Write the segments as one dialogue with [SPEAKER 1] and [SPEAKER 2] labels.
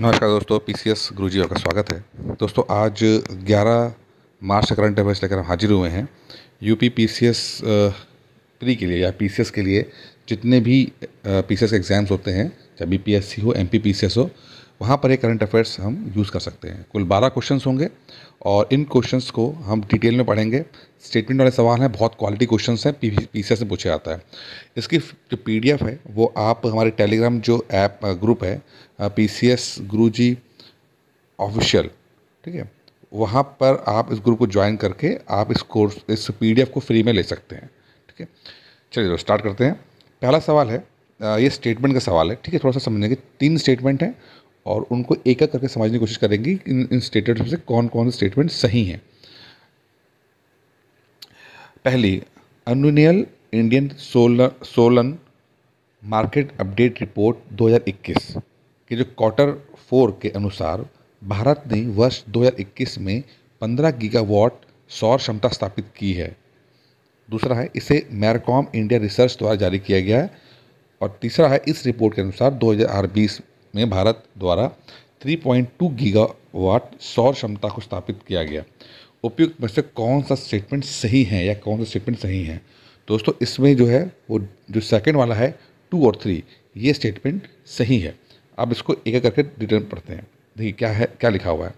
[SPEAKER 1] नमस्कार दोस्तों P C S Guru जी आपका स्वागत है दोस्तों आज 11 मार्च करंट अफेयर्स लेकर हम हाजिर हुए हैं यूपी पीसीएस प्री के लिए या पीसीएस के लिए जितने भी पीसीएस के एग्ज़ाम्स होते हैं चाहे सी हो एम एस हो वहाँ पर एक करंट अफेयर्स हम यूज़ कर सकते हैं कुल बारह क्वेश्चन होंगे और इन क्वेश्चन को हम डिटेल में पढ़ेंगे स्टेटमेंट वाले सवाल हैं बहुत क्वालिटी क्वेश्चन हैं पी से पूछा जाता है इसकी जो पी है वो आप हमारे टेलीग्राम जो ऐप ग्रुप है P C S Guru ji official ठीक है वहाँ पर आप इस ग्रुप को ज्वाइन करके आप इस कोर्स इस पी को फ्री में ले सकते हैं ठीक है चलिए दोस्तों स्टार्ट करते हैं पहला सवाल है ये स्टेटमेंट का सवाल है ठीक है थोड़ा सा समझेंगे तीन स्टेटमेंट हैं और उनको एक एक करके समझने की कोशिश करेंगे कि इन इन स्टेटमेंट से कौन कौन से स्टेटमेंट सही हैं पहली annual Indian solar solar market update report 2021 के जो क्वार्टर फोर के अनुसार भारत ने वर्ष 2021 में 15 गीगावाट सौर क्षमता स्थापित की है दूसरा है इसे मैरकॉम इंडिया रिसर्च द्वारा जारी किया गया है और तीसरा है इस रिपोर्ट के अनुसार दो में भारत द्वारा 3.2 गीगावाट सौर क्षमता को स्थापित किया गया उपयुक्त में से कौन सा स्टेटमेंट सही है या कौन सा स्टेटमेंट सही है दोस्तों इसमें जो है वो जो सेकेंड वाला है टू और थ्री ये स्टेटमेंट सही है अब इसको एक एक करके डिटेल पढ़ते हैं देखिए क्या है क्या लिखा हुआ है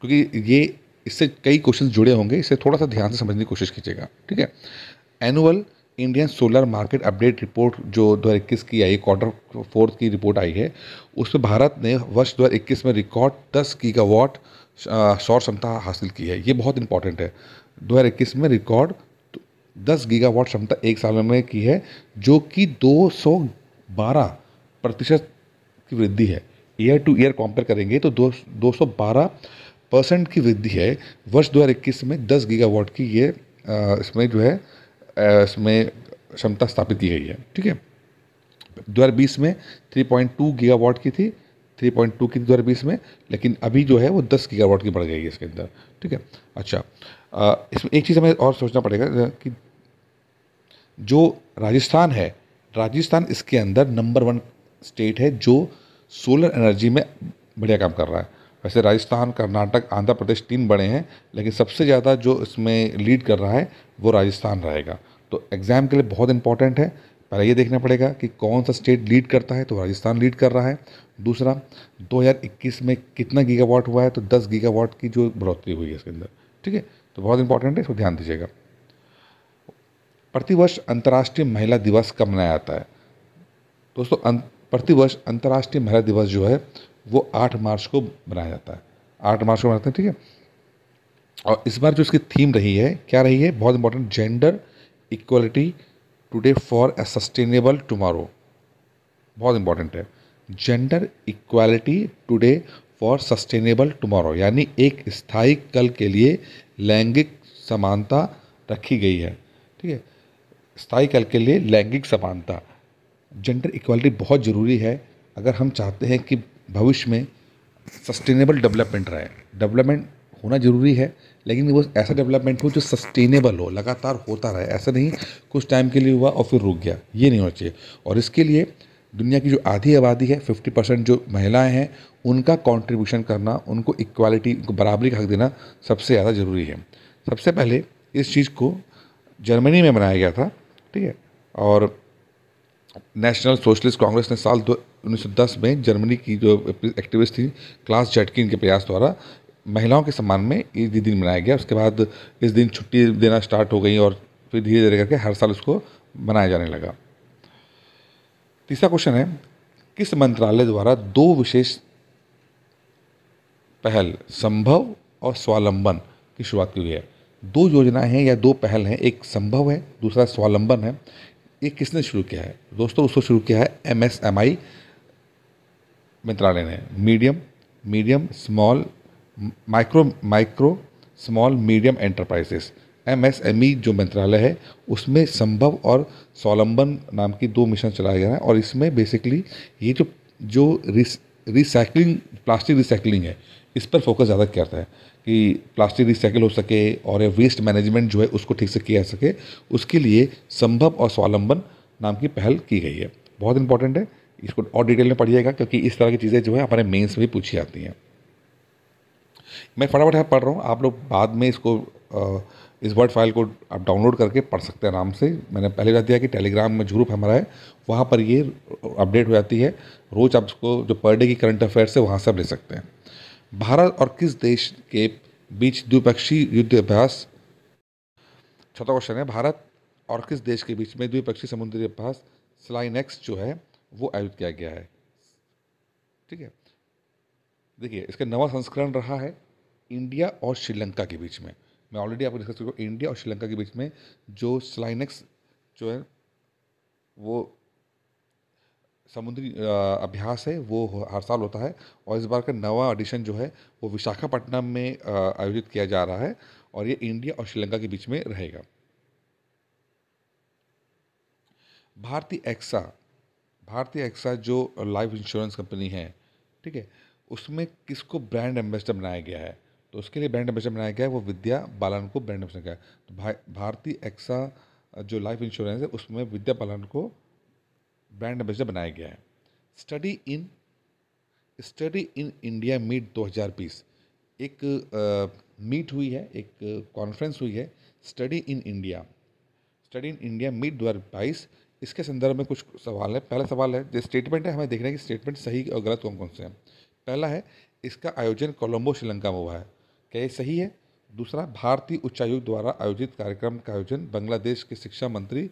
[SPEAKER 1] क्योंकि ये इससे कई क्वेश्चन जुड़े होंगे इसे थोड़ा सा ध्यान से समझने की कोशिश कीजिएगा ठीक है annual Indian solar market update report जो दो की आई क्वार्टर फोर्थ की रिपोर्ट आई है उसमें भारत ने वर्ष 2021 में रिकॉर्ड 10 गीगावाट सौर क्षमता हासिल की है ये बहुत इंपॉर्टेंट है 2021 में रिकॉर्ड 10 गीगावाट क्षमता एक साल में की है जो कि 212 प्रतिशत की वृद्धि है ईयर टू ईयर कंपेयर करेंगे तो दो परसेंट की वृद्धि है वर्ष 2021 में 10 गीगावाट की ये इसमें जो है इसमें क्षमता स्थापित की गई है ठीक है 2020 में 3.2 गीगावाट की थी 3.2 की दो बीस में लेकिन अभी जो है वो 10 गीगावाट की बढ़ गई है इसके अंदर ठीक है अच्छा इसमें एक चीज़ हमें और सोचना पड़ेगा कि जो राजस्थान है राजस्थान इसके अंदर नंबर वन स्टेट है जो सोलर एनर्जी में बढ़िया काम कर रहा है वैसे राजस्थान कर्नाटक आंध्र प्रदेश तीन बड़े हैं लेकिन सबसे ज़्यादा जो इसमें लीड कर रहा है वो राजस्थान रहेगा तो एग्ज़ाम के लिए बहुत इंपॉर्टेंट है पहले ये देखना पड़ेगा कि कौन सा स्टेट लीड करता है तो राजस्थान लीड कर रहा है दूसरा 2021 में कितना गीगावाट हुआ है तो 10 गीगावाट की जो बढ़ोतरी हुई है इसके अंदर ठीक है तो बहुत इंपॉर्टेंट है इसको ध्यान दीजिएगा प्रतिवर्ष अंतर्राष्ट्रीय महिला दिवस कब मनाया जाता है दोस्तों अं-, प्रतिवर्ष अंतर्राष्ट्रीय महिला दिवस जो है वो आठ मार्च को बनाया जाता है आठ मार्च को बनाते हैं ठीक है और इस बार जो इसकी थीम रही है क्या रही है बहुत important gender equality today for a sustainable tomorrow बहुत इंपॉर्टेंट है gender equality today for sustainable tomorrow यानी एक स्थायी कल के लिए लैंगिक समानता रखी गई है ठीक है स्थायी कल के लिए लैंगिक समानता जेंडर इक्वालिटी बहुत ज़रूरी है अगर हम चाहते हैं कि भविष्य में सस्टेनेबल डेवलपमेंट रहे डेवलपमेंट होना ज़रूरी है लेकिन वो ऐसा डेवलपमेंट हो जो सस्टेनेबल हो लगातार होता रहे ऐसा नहीं कुछ टाइम के लिए हुआ और फिर रुक गया ये नहीं होना चाहिए और इसके लिए दुनिया की जो आधी आबादी है 50 परसेंट जो महिलाएं हैं उनका कंट्रीब्यूशन करना उनको इक्वालिटी उनको बराबरी का हक देना सबसे ज़्यादा ज़रूरी है सबसे पहले इस चीज़ को जर्मनी में बनाया गया था ठीक है और नेशनल सोशलिस्ट कांग्रेस ने साल दो 1910 में जर्मनी की जो एक्टिविस्ट थी क्लास जेटकिन के प्रयास द्वारा महिलाओं के सम्मान में ये दिन मनाया गया उसके बाद इस दिन छुट्टी देना स्टार्ट हो गई और फिर धीरे धीरे करके हर साल उसको मनाया जाने लगा तीसरा क्वेश्चन है किस मंत्रालय द्वारा दो विशेष पहल संभव और स्वावलंबन की शुरुआत की हुई है दो योजनाएं हैं या दो पहल हैं एक संभव है दूसरा स्वावलंबन है ये किसने शुरू किया है दोस्तों उसको शुरू किया है एम एस एम आई मंत्रालय ने medium medium small micro micro small medium enterprises MSME जो मंत्रालय है उसमें संभव और स्वलंबन नाम की दो मिशन जा रहे हैं और इसमें बेसिकली ये जो जो रिसाइकलिंग प्लास्टिक रिसाइकलिंग है इस पर फोकस ज़्यादा किया जाता है कि प्लास्टिक रिसाइकिल हो सके और ये वेस्ट मैनेजमेंट जो है उसको ठीक से किया जा सके उसके लिए संभव और स्वावलंबन नाम की पहल की गई है बहुत इंपॉर्टेंट है इसको और डिटेल में पढ़िएगा क्योंकि इस तरह की चीज़ें जो है हमारे मेंस में भी पूछी जाती हैं मैं फटाफट यहाँ पढ़ रहा हूँ आप लोग बाद में इसको इस वर्ड फाइल को आप डाउनलोड करके पढ़ सकते हैं आराम से मैंने पहले बता दिया कि टेलीग्राम में ग्रुप हमारा है वहाँ पर ये अपडेट हो जाती है रोज़ आप इसको जो पर डे की करंट अफेयर्स है वहाँ से आप ले सकते हैं भारत और किस देश के बीच द्विपक्षीय युद्ध अभ्यास छठा क्वेश्चन है भारत और किस देश के बीच में द्विपक्षीय समुद्री अभ्यास स्लाइनेक्स जो है वो आयोजित किया गया है ठीक है देखिए इसका नवा संस्करण रहा है इंडिया और श्रीलंका के बीच में मैं ऑलरेडी आपको डिस्कस कर इंडिया और श्रीलंका के बीच में जो स्लाइनेक्स जो है वो समुद्री अभ्यास है वो हर साल होता है और इस बार का नवा एडिशन जो है वो विशाखापट्टनम में आयोजित किया जा रहा है और ये इंडिया और श्रीलंका के बीच में रहेगा भारतीय एक्सा भारतीय एक्सा जो लाइफ इंश्योरेंस कंपनी है ठीक है उसमें किसको ब्रांड एम्बेसडर बनाया गया है तो उसके लिए ब्रांड एम्बेसडर बनाया गया है वो विद्या बालन को ब्रांड एम्बेसडर गया तो भा, भारतीय एक्सा जो लाइफ इंश्योरेंस है उसमें विद्या बालन को ब्रांड एम्बेसडर बनाया गया है study in study in India meet 2020 एक मीट हुई है एक कॉन्फ्रेंस हुई है study in India study in India meet दो हज़ार बाईस इसके संदर्भ में कुछ सवाल है पहला सवाल है जो स्टेटमेंट है हमें देखना है कि स्टेटमेंट सही और गलत कौन कौन से हैं पहला है इसका आयोजन कोलंबो श्रीलंका में हुआ है क्या ये सही है दूसरा भारतीय उच्चायुक्त द्वारा आयोजित कार्यक्रम का आयोजन बांग्लादेश के शिक्षा मंत्री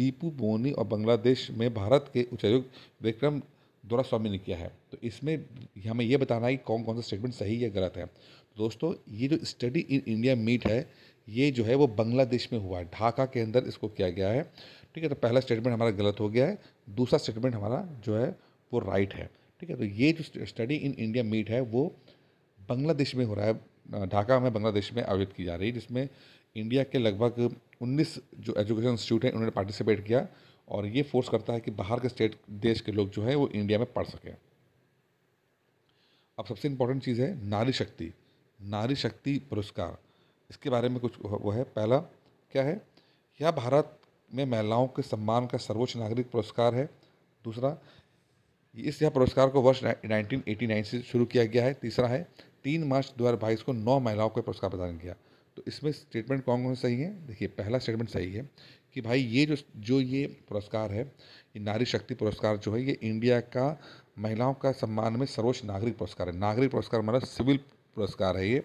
[SPEAKER 1] दीपू बोनी और बांग्लादेश में भारत के उच्चायुक्त विक्रम स्वामी ने किया है तो इसमें हमें यह बताना है कि कौन कौन सा स्टेटमेंट सही या गलत है दोस्तों ये जो स्टडी इन इंडिया मीट है ये जो है वो बांग्लादेश में हुआ है ढाका के अंदर इसको किया गया है ठीक है तो पहला स्टेटमेंट हमारा गलत हो गया है दूसरा स्टेटमेंट हमारा जो है वो राइट है ठीक है तो ये जो स्टडी इन इंडिया मीट है वो बांग्लादेश में हो रहा है ढाका में बांग्लादेश में आयोजित की जा रही है जिसमें इंडिया के लगभग 19 जो एजुकेशन इंस्टीट्यूट हैं उन्होंने पार्टिसिपेट किया और ये फोर्स करता है कि बाहर के स्टेट देश के लोग जो है वो इंडिया में पढ़ सकें अब सबसे इम्पोर्टेंट चीज़ है नारी शक्ति नारी शक्ति पुरस्कार इसके बारे में कुछ वो है पहला क्या है यह भारत में महिलाओं के सम्मान का सर्वोच्च नागरिक पुरस्कार है दूसरा इस यह पुरस्कार को वर्ष 1989 से शुरू किया गया है तीसरा है तीन मार्च दो को नौ महिलाओं को पुरस्कार प्रदान किया तो इसमें स्टेटमेंट कौन कौन सही है देखिए पहला स्टेटमेंट सही है कि भाई ये जो जो ये पुरस्कार है ये नारी शक्ति पुरस्कार जो है ये इंडिया का महिलाओं का सम्मान में सर्वोच्च नागरिक पुरस्कार है नागरिक पुरस्कार मतलब सिविल पुरस्कार है ये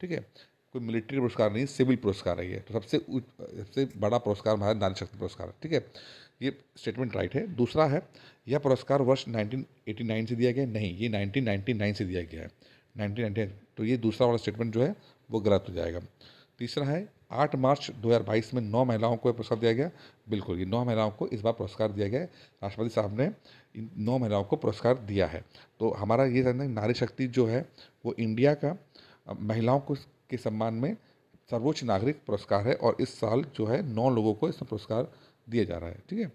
[SPEAKER 1] ठीक है कोई मिलिट्री पुरस्कार नहीं सिविल पुरस्कार है ये तो सबसे सबसे बड़ा पुरस्कार हमारे नारी शक्ति पुरस्कार ठीक है ये स्टेटमेंट राइट है दूसरा है यह पुरस्कार वर्ष 1989 से दिया गया नहीं ये 1999 से दिया गया है 1999 तो ये दूसरा वाला स्टेटमेंट जो है वो गलत हो जाएगा तीसरा है आठ मार्च दो में नौ महिलाओं को पुरस्कार दिया गया बिल्कुल ये नौ महिलाओं को इस बार पुरस्कार दिया गया राष्ट्रपति साहब ने इन नौ महिलाओं को पुरस्कार दिया है तो हमारा ये जानना है नारी शक्ति जो है वो इंडिया का महिलाओं को के सम्मान में सर्वोच्च नागरिक पुरस्कार है और इस साल जो है नौ लोगों को इसमें पुरस्कार दिया जा रहा है ठीक है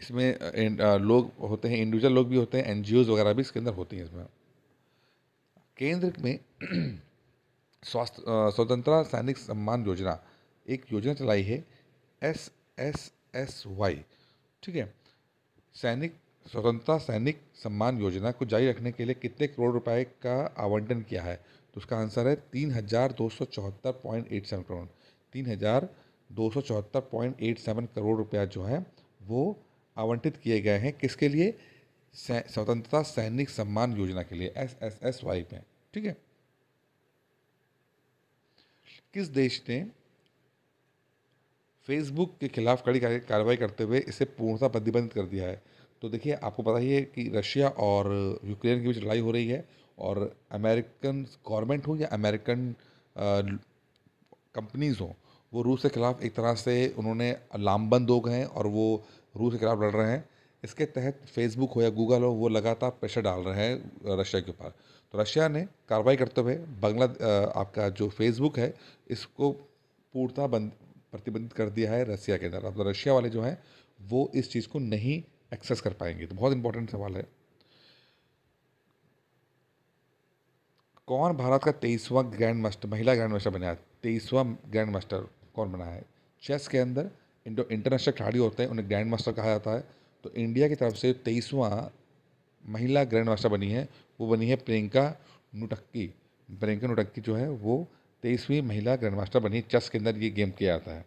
[SPEAKER 1] इसमें लोग होते हैं इंडिविजुअल लोग भी होते हैं एन वगैरह भी इसके अंदर होती हैं इसमें केंद्र में स्वास्थ्य स्वतंत्रता सैनिक सम्मान योजना एक योजना चलाई है एस एस एस वाई ठीक है सैनिक स्वतंत्रता सैनिक सम्मान योजना को जारी रखने के लिए कितने करोड़ रुपए का आवंटन किया है तो उसका आंसर है तीन हज़ार दो सौ चौहत्तर पॉइंट एट सेवन करोड़ तीन हज़ार दो सौ चौहत्तर पॉइंट एट सेवन करोड़ रुपया जो है वो आवंटित किए गए हैं किसके लिए स्वतंत्रता सैनिक सम्मान योजना के लिए एस एस एस वाई पे ठीक है किस देश ने फेसबुक के खिलाफ कड़ी कार्रवाई करते हुए इसे पूर्णतः प्रतिबंधित कर दिया है तो देखिए आपको पता ही है कि रशिया और यूक्रेन के बीच लड़ाई हो रही है और अमेरिकन गवर्नमेंट हो या अमेरिकन कंपनीज़ हों वो रूस के ख़िलाफ़ एक तरह से उन्होंने लामबंद हो गए हैं और वो रूस के ख़िलाफ़ लड़ रहे हैं इसके तहत फेसबुक हो या गूगल हो वो लगातार प्रेशर डाल रहे हैं रशिया के ऊपर तो रशिया ने कार्रवाई करते हुए बांग्ला आपका जो फेसबुक है इसको पूर्णतः बंद प्रतिबंधित कर दिया है रशिया के अंदर मतलब तो रशिया वाले जो हैं वो इस चीज़ को नहीं एक्सेस कर पाएंगे तो बहुत इंपॉर्टेंट सवाल है कौन भारत का तेईसवां ग्रैंड मास्टर महिला ग्रैंड मास्टर बनाया है तेईसवां ग्रैंड मास्टर कौन बना है चेस के अंदर इंडो इंटरनेशनल खिलाड़ी होते हैं उन्हें ग्रैंड मास्टर कहा जाता है तो इंडिया की तरफ से तेईसवां महिला ग्रैंड मास्टर बनी है वो बनी है प्रियंका नुटक्की प्रियंका नुटक्की जो है वो तेईसवीं महिला ग्रैंड मास्टर बनी चेस के अंदर ये गेम किया जाता है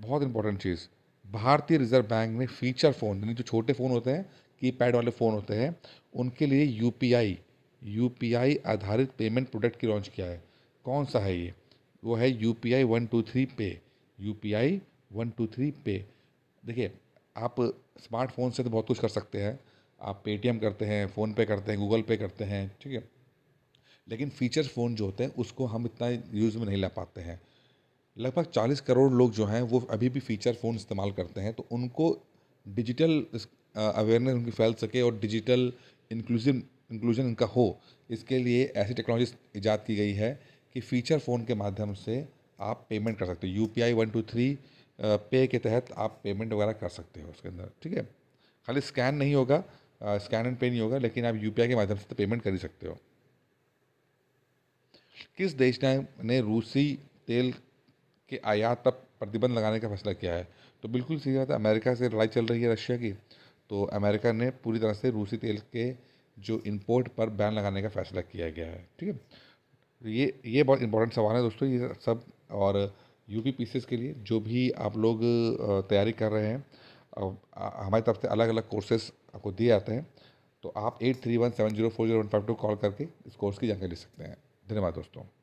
[SPEAKER 1] बहुत इंपॉर्टेंट चीज़ भारतीय रिजर्व बैंक ने फीचर फ़ोन यानी जो छोटे फ़ोन होते हैं कीपैड वाले फ़ोन होते हैं उनके लिए U P I U P I आधारित पेमेंट प्रोडक्ट की लॉन्च किया है कौन सा है ये वो है U P I one two three pay U P I one two three pay देखिए आप स्मार्टफोन से तो बहुत कुछ कर सकते हैं आप पेटीएम करते हैं फ़ोनपे करते हैं गूगल पे करते हैं ठीक है लेकिन फ़ीचर फ़ोन जो होते हैं उसको हम इतना यूज़ में नहीं ला पाते हैं लगभग 40 करोड़ लोग जो हैं वो अभी भी फीचर फ़ोन इस्तेमाल करते हैं तो उनको डिजिटल अवेयरनेस उनकी फैल सके और डिजिटल इंक्लूसिव इंक्लूजन इनका हो इसके लिए ऐसी टेक्नोलॉजी ईजाद की गई है कि फ़ीचर फ़ोन के माध्यम से आप पेमेंट कर सकते हो U P I one two three pay के तहत आप पेमेंट वगैरह कर सकते हो उसके अंदर ठीक है खाली स्कैन नहीं होगा स्कैन एंड पे नहीं होगा लेकिन आप यू के माध्यम से तो पेमेंट कर ही सकते हो किस देश ने रूसी तेल कि आयात पर प्रतिबंध लगाने का फैसला किया है तो बिल्कुल सही बात है अमेरिका से लड़ाई चल रही है रशिया की तो अमेरिका ने पूरी तरह से रूसी तेल के जो इम्पोर्ट पर बैन लगाने का फैसला किया गया है ठीक है तो ये ये बहुत इंपॉर्टेंट सवाल है दोस्तों ये सब और यू पी के लिए जो भी आप लोग तैयारी कर रहे हैं हमारी तरफ से अलग अलग कोर्सेस आपको दिए जाते हैं तो आप eight three one seven zero four zero one five two call करके इस कोर्स की जानकारी ले सकते हैं धन्यवाद दोस्तों